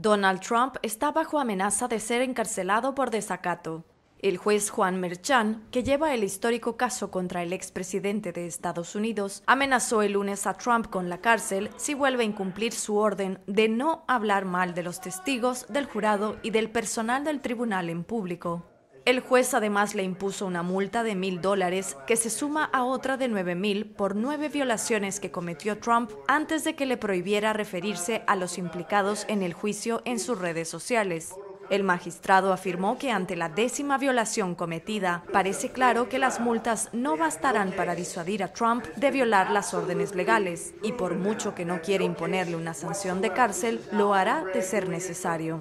Donald Trump está bajo amenaza de ser encarcelado por desacato. El juez Juan Merchan, que lleva el histórico caso contra el expresidente de Estados Unidos, amenazó el lunes a Trump con la cárcel si vuelve a incumplir su orden de no hablar mal de los testigos, del jurado y del personal del tribunal en público. El juez además le impuso una multa de mil dólares que se suma a otra de nueve mil por nueve violaciones que cometió Trump antes de que le prohibiera referirse a los implicados en el juicio en sus redes sociales. El magistrado afirmó que ante la décima violación cometida, parece claro que las multas no bastarán para disuadir a Trump de violar las órdenes legales, y por mucho que no quiere imponerle una sanción de cárcel, lo hará de ser necesario.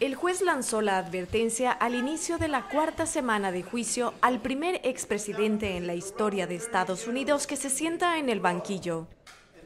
El juez lanzó la advertencia al inicio de la cuarta semana de juicio al primer expresidente en la historia de Estados Unidos que se sienta en el banquillo.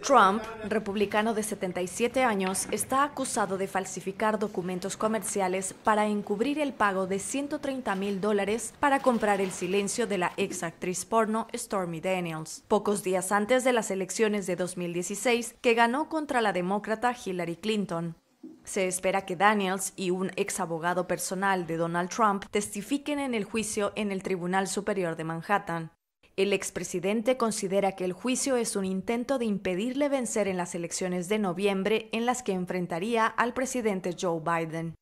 Trump, republicano de 77 años, está acusado de falsificar documentos comerciales para encubrir el pago de 130 mil dólares para comprar el silencio de la ex actriz porno Stormy Daniels, pocos días antes de las elecciones de 2016 que ganó contra la demócrata Hillary Clinton. Se espera que Daniels y un ex abogado personal de Donald Trump testifiquen en el juicio en el Tribunal Superior de Manhattan. El expresidente considera que el juicio es un intento de impedirle vencer en las elecciones de noviembre en las que enfrentaría al presidente Joe Biden.